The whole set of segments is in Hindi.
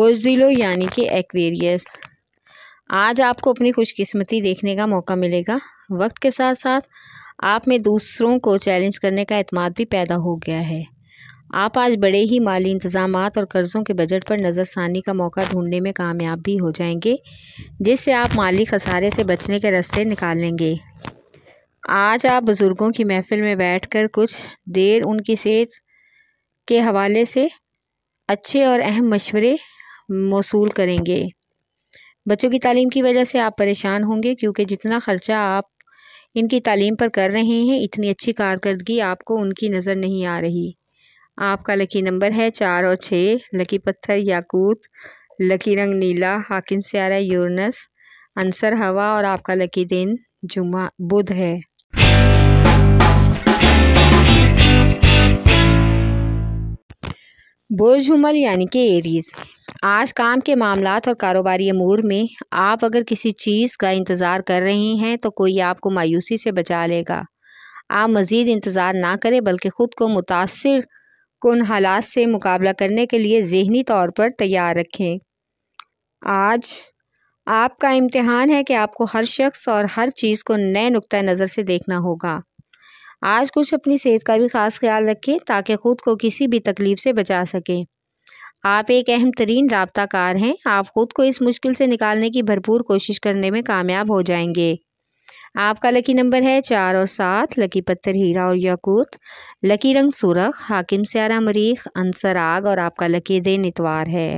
दिलो यानी कि एक्वेरियस आज आपको अपनी खुशकिस्मती देखने का मौका मिलेगा वक्त के साथ साथ आप में दूसरों को चैलेंज करने का अतमाद भी पैदा हो गया है आप आज बड़े ही माली इंतजाम और कर्ज़ों के बजट पर नज़रसानी का मौका ढूंढने में कामयाब भी हो जाएंगे जिससे आप माली खसारे से बचने के रास्ते निकाल लेंगे आज आप बुज़ुर्गों की महफ़िल में बैठकर कुछ देर उनकी सेहत के हवाले से अच्छे और अहम मशवरे मौसू करेंगे बच्चों की तालीम की वजह से आप परेशान होंगे क्योंकि जितना ख़र्चा आप इनकी तालीम पर कर रहे हैं इतनी अच्छी कारकर्दगी आपको उनकी नज़र नहीं आ रही आपका लकी नंबर है चार और छः लकी पत्थर याकूत लकी रंग नीला हाकिम स्यारा यूरनस अंसर हवा और आपका लकी दिन जुमा बुध है बुर्ज हमल यानी कि एरीज आज काम के मामला और कारोबारी अमूर में आप अगर किसी चीज़ का इंतज़ार कर रहे हैं तो कोई आपको मायूसी से बचा लेगा आप मज़ीद इंतज़ार ना करें बल्कि ख़ुद को मुतासर कन हालात से मुकाबला करने के लिए जहनी तौर पर तैयार रखें आज आपका इम्तहान है कि आपको हर शख्स और हर चीज़ को नए नुक़ नज़र से देखना होगा आज कुछ अपनी सेहत का भी ख़ास ख्याल रखें ताकि ख़ुद को किसी भी तकलीफ़ से बचा सकें आप एक अहम तरीन रबताकार हैं आप ख़ुद को इस मुश्किल से निकालने की भरपूर कोशिश करने में कामयाब हो जाएंगे आपका लकी नंबर है चार और सात लकी पत्थर हीरा और यकूत लकी रंग सुरख हाकिम स्यारा मरीख अंसर आग और आपका लकी दिन इतवार है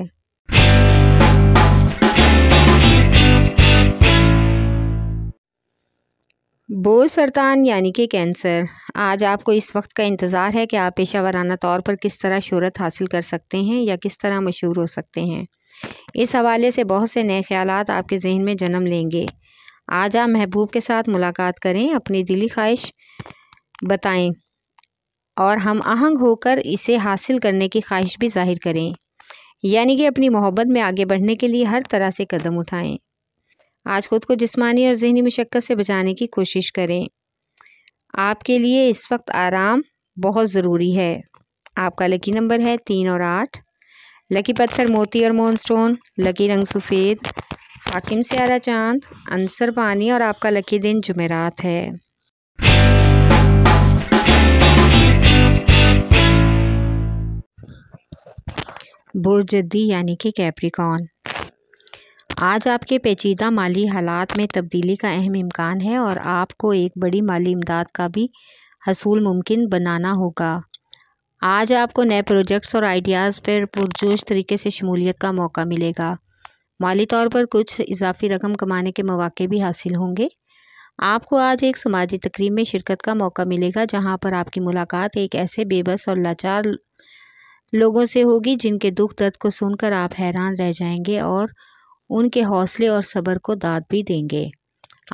बोझ सरतान यानी कि कैंसर आज आपको इस वक्त का इंतज़ार है कि आप पेशा वाराना तौर पर किस तरह शहरत हासिल कर सकते हैं या किस तरह मशहूर हो सकते हैं इस हवाले से बहुत से नए ख्याल आपके जहन में जन्म लेंगे आज आप महबूब के साथ मुलाकात करें अपनी दिली ख्वाहिश बताएं और हम आहंग होकर इसे हासिल करने की ख्वाहिश भी जाहिर करें यानी कि अपनी मोहब्बत में आगे बढ़ने के लिए हर तरह से कदम उठाएं आज खुद को जिस्मानी और जहनी मशक्क़त से बचाने की कोशिश करें आपके लिए इस वक्त आराम बहुत ज़रूरी है आपका लकी नंबर है तीन और आठ लकी पत्थर मोती और मोनस्टोन लकी रंग सफ़ेद हाकिम सियारा चांद अंसर पानी और आपका लकी दिन जुमेरात है बुरजद्दी यानी कि कैप्रिकॉन आज आपके पेचीदा माली हालात में तब्दीली का अहम इम्कान है और आपको एक बड़ी माली इमदाद का भी हसूल मुमकिन बनाना होगा आज आपको नए प्रोजेक्ट्स और आइडियाज़ पर पुरजोश तरीके से शमूलियत का मौका मिलेगा माली तौर पर कुछ इजाफी रकम कमाने के मौाक़े भी हासिल होंगे आपको आज एक समाजी तकरीब में शिरकत का मौका मिलेगा जहां पर आपकी मुलाकात एक ऐसे बेबस और लाचार लोगों से होगी जिनके दुख दर्द को सुनकर आप हैरान रह जाएंगे और उनके हौसले और सब्र को दाद भी देंगे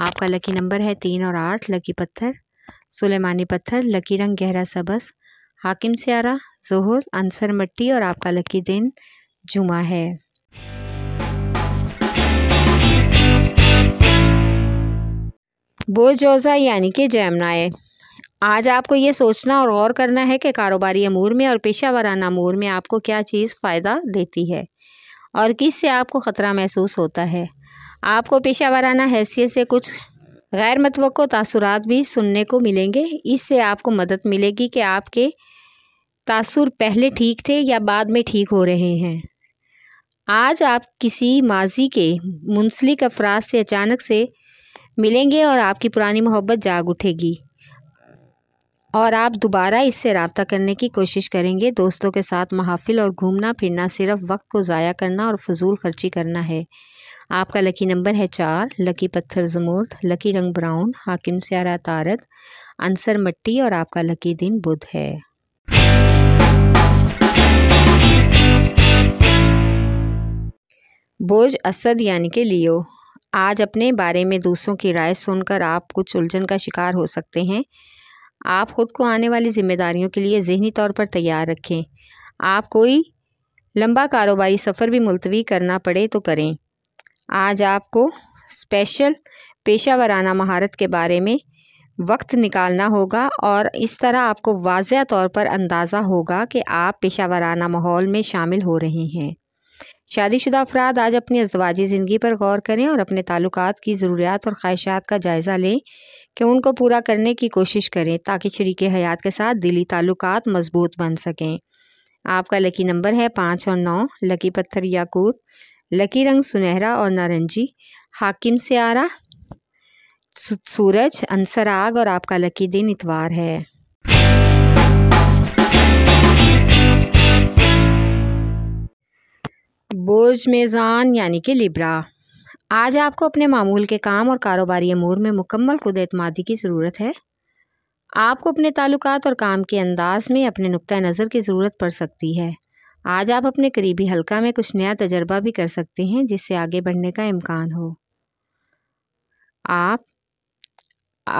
आपका लकी नंबर है तीन और आठ लकी पत्थर सुलेमानी पत्थर लकी रंग गहरा सबस हाकिम स्यारा जोहर अंसर मट्टी और आपका लकी दिन जुमा है बोजोजा यानी कि जैमनाए आज आपको ये सोचना और गौर करना है कि कारोबारी अमूर में और पेशा वाराना अमूर में आपको क्या चीज़ फ़ायदा देती है और किस से आपको ख़तरा महसूस होता है आपको पेशा वाराना हैसियत से कुछ गैर मतवक़ तासुरात भी सुनने को मिलेंगे इससे आपको मदद मिलेगी कि आपके तासुर पहले ठीक थे या बाद में ठीक हो रहे हैं आज आप किसी माजी के मुंसलिक अफराज से अचानक से मिलेंगे और आपकी पुरानी मोहब्बत जाग उठेगी और आप दोबारा इससे रबता करने की कोशिश करेंगे दोस्तों के साथ महाफिल और घूमना फिरना सिर्फ वक्त को ज़ाया करना और फजूल खर्ची करना है आपका लकी नंबर है चार लकी पत्थर जमूर्द लकी रंग ब्राउन हाकिम स्यारा तारक अंसर मट्टी और आपका लकी दिन बुध है बोझ असद यानी के लियो आज अपने बारे में दूसरों की राय सुनकर आप कुछ उलझन का शिकार हो सकते हैं आप ख़ुद को आने वाली ज़िम्मेदारियों के लिए जहनी तौर पर तैयार रखें आप कोई लंबा कारोबारी सफ़र भी मुलतवी करना पड़े तो करें आज आपको स्पेशल पेशा वाराना महारत के बारे में वक्त निकालना होगा और इस तरह आपको वाजह तौर पर अंदाज़ा होगा कि आप पेशा वाराना माहौल में शामिल हो रहे हैं शादीशुदा अफराद आज अपनी अजवाजी ज़िंदगी पर गौर करें और अपने ताल्लुक की ज़रूरियात और ख्वाहिशात का जायज़ा लें कि उनको पूरा करने की कोशिश करें ताकि शरीक हयात के साथ दिली ताल्लुक मजबूत बन सकें आपका लकी नंबर है पाँच और नौ लकी पत्थर याकूत लकी रंग सुनहरा और नारंगी हाकिम से आरा सूरज अंसर आग और आपका लकी दिन इतवार है बुर्ज मेज़ान यानी कि लिब्रा आज आपको अपने मामूल के काम और कारोबारी अमूर में मुकम्मल खुद अतमादी की ज़रूरत है आपको अपने ताल्लुक और काम के अंदाज में अपने नुक़ नज़र की ज़रूरत पड़ सकती है आज आप अपने करीबी हलका में कुछ नया तजर्बा भी कर सकते हैं जिससे आगे बढ़ने का इम्कान हो आप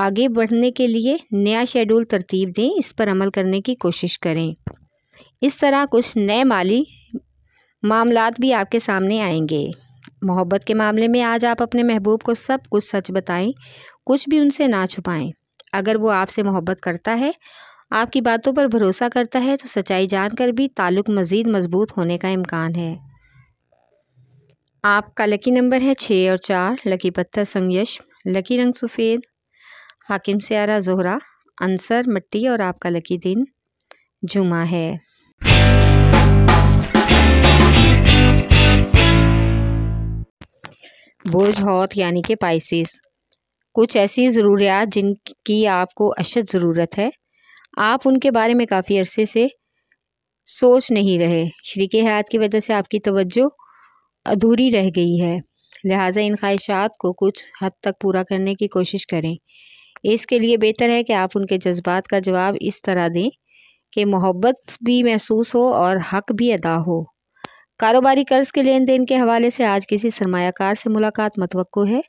आगे बढ़ने के लिए नया शेड्यूल तरतीब दें इस पर अमल करने की कोशिश करें इस तरह कुछ नए माली मामला भी आपके सामने आएंगे मोहब्बत के मामले में आज आप अपने महबूब को सब कुछ सच बताएं कुछ भी उनसे ना छुपाएं अगर वो आपसे मोहब्बत करता है आपकी बातों पर भरोसा करता है तो सच्चाई जानकर भी ताल्लुक मज़ीद मजबूत होने का इम्कान है आपका लकी नंबर है छः और चार लकी पत्थर संगयश लकी रंग सफ़ेद हाकिम स्यारा जोहरा अंसर मट्टी और आपका लकी दिन जुमा है बोझ हौत यानी कि पाइसिस कुछ ऐसी ज़रूरियात जिनकी आपको अशद ज़रूरत है आप उनके बारे में काफ़ी अरसे से सोच नहीं रहे शरीक हयात की वजह से आपकी तवज्जो अधूरी रह गई है लिहाजा इन ख्वाहिशात को कुछ हद तक पूरा करने की कोशिश करें इसके लिए बेहतर है कि आप उनके जज्बात का जवाब इस तरह दें कि मोहब्बत भी महसूस हो और हक भी अदा हो कारोबारी कर्ज के लेन देन के हवाले से आज किसी सरमाकार से मुलाकात मतवक़ है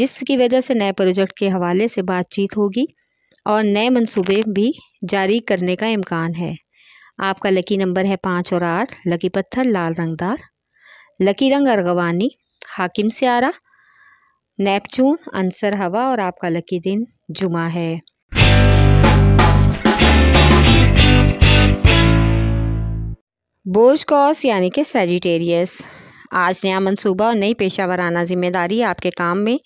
जिसकी वजह से नए प्रोजेक्ट के हवाले से बातचीत होगी और नए मंसूबे भी जारी करने का इम्कान है आपका लकी नंबर है पाँच और आठ लकी पत्थर लाल रंगदार लकी रंग अरगवानी हाकिम स्यारा नेपचून अंसर हवा और आपका लकी दिन जुमा है बोझ कॉस यानी कि सेजिटेरियस आज नया मंसूबा और नई पेशा वराना ज़िम्मेदारी आपके काम में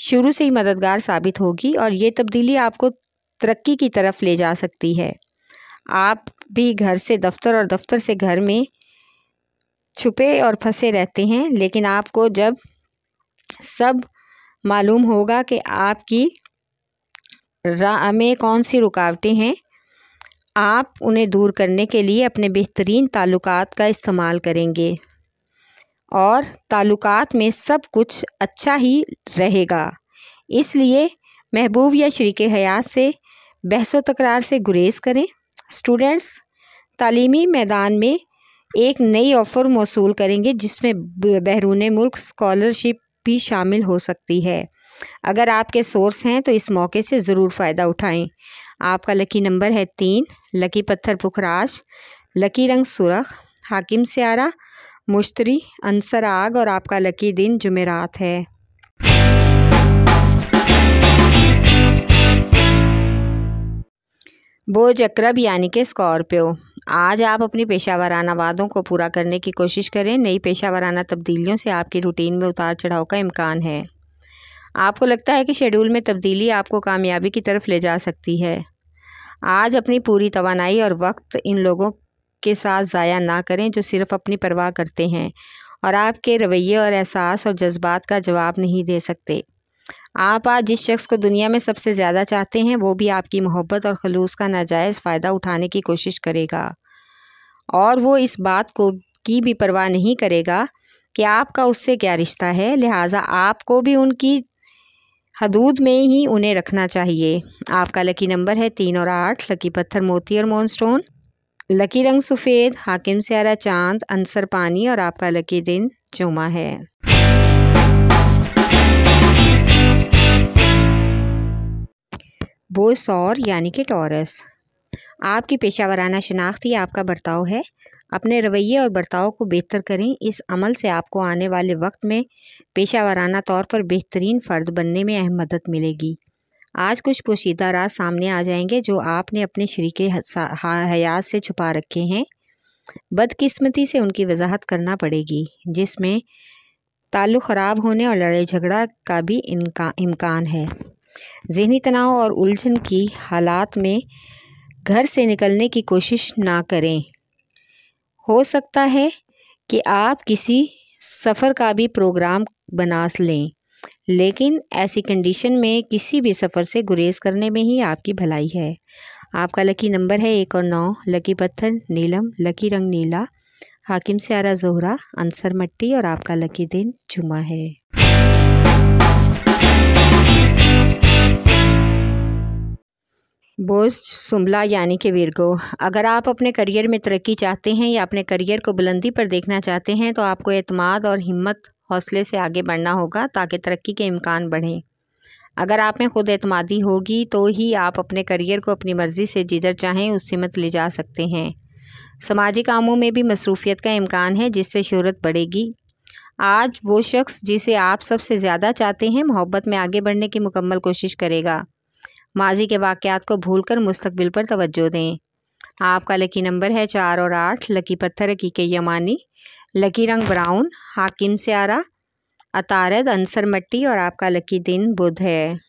शुरू से ही मददगार साबित होगी और ये तब्दीली आपको तरक्की की तरफ ले जा सकती है आप भी घर से दफ्तर और दफ्तर से घर में छुपे और फंसे रहते हैं लेकिन आपको जब सब मालूम होगा कि आपकी राह में कौन सी रुकावटें हैं आप उन्हें दूर करने के लिए अपने बेहतरीन ताल्लुकात का इस्तेमाल करेंगे और ताल्लुकात में सब कुछ अच्छा ही रहेगा इसलिए महबूब या शर्क हयात से बहस तकरार से गुरेज करें स्टूडेंट्स तालीमी मैदान में एक नई ऑफ़र मौसू करेंगे जिसमें बैरून मुल्क स्कॉलरशिप भी शामिल हो सकती है अगर आपके सोर्स हैं तो इस मौके से ज़रूर फ़ायदा उठाएं आपका लकी नंबर है तीन लकी पत्थर पुखराज लकी रंग सुरख हाकिम स्यारा मुश्तरी अंसर आग और आपका लकी दिन जुमेरात है बोझ अक्रब यानी कि स्कॉर्पियो आज आप अपनी पेशा वाराना वादों को पूरा करने की कोशिश करें नई पेशा वाराना तब्दीलियों से आपकी रूटीन में उतार चढ़ाव का इम्कान है आपको लगता है कि शेड्यूल में तब्दीली आपको कामयाबी की तरफ ले जा सकती है आज अपनी पूरी तोानाई और वक्त इन लोगों के साथ ज़ाया ना करें जो सिर्फ़ अपनी परवाह करते हैं और आपके रवैये और एहसास और जज्बात का जवाब नहीं दे सकते आप आज जिस शख्स को दुनिया में सबसे ज़्यादा चाहते हैं वो भी आपकी मोहब्बत और खलूस का नाजायज़ फ़ायदा उठाने की कोशिश करेगा और वो इस बात को की भी परवाह नहीं करेगा कि आपका उससे क्या रिश्ता है लिहाजा आपको भी उनकी हदूद में ही उन्हें रखना चाहिए आपका लकी नंबर है तीन और आठ लकी पत्थर मोती और मोनस्टोन लकी रंग सफ़ेद हाकिम स्यारा चांद अनसर पानी और आपका लकी दिन जुमा है बोसौर यानी कि टॉरस आपकी पेशा वराना शनाख्त ही आपका बर्ताव है अपने रवैये और बर्ताव को बेहतर करें इस अमल से आपको आने वाले वक्त में पेशा वाराना तौर पर बेहतरीन फ़र्द बनने में अहम मदद मिलेगी आज कुछ पोशीदा राज सामने आ जाएंगे जो आपने अपने शरीक हयात से छुपा रखे हैं बदकिस्मती से उनकी वजाहत करना पड़ेगी जिसमें ताल्लुक़ ख़राब होने और लड़ाई झगड़ा का भी इम्कान है जहनी तनाव और उलझन की हालात में घर से निकलने की कोशिश ना करें हो सकता है कि आप किसी सफ़र का भी प्रोग्राम बना लें लेकिन ऐसी कंडीशन में किसी भी सफ़र से गुरेज करने में ही आपकी भलाई है आपका लकी नंबर है एक और नौ लकी पत्थर नीलम लकी रंग नीला हाकिम से आरा जोहरा अंसर मट्टी और आपका लकी दिन जुमा है बोझ सुम्बला यानी कि वीरगो अगर आप अपने करियर में तरक्की चाहते हैं या अपने करियर को बुलंदी पर देखना चाहते हैं तो आपको अतमाद और हिम्मत हौसले से आगे बढ़ना होगा ताकि तरक्की के इम्कान बढ़ें अगर आप में खुद अतमादी होगी तो ही आप अपने करियर को अपनी मर्ज़ी से जिधर चाहें उस सिमत ले जा सकते हैं समाजी कामों में भी मसरूफियत का इम्कान है जिससे शहरत बढ़ेगी आज वो शख्स जिसे आप सबसे ज़्यादा चाहते हैं मोहब्बत में आगे बढ़ने की मुकम्मल कोशिश करेगा माजी के वाक़ात को भूल कर मुस्तबिल पर तोज्जो दें आपका लकी नंबर है चार और आठ लकी पत्थर के यमानी लकी रंग ब्राउन हाकिम स्यारा अतारद अंसर मट्टी और आपका लकी दिन बुध है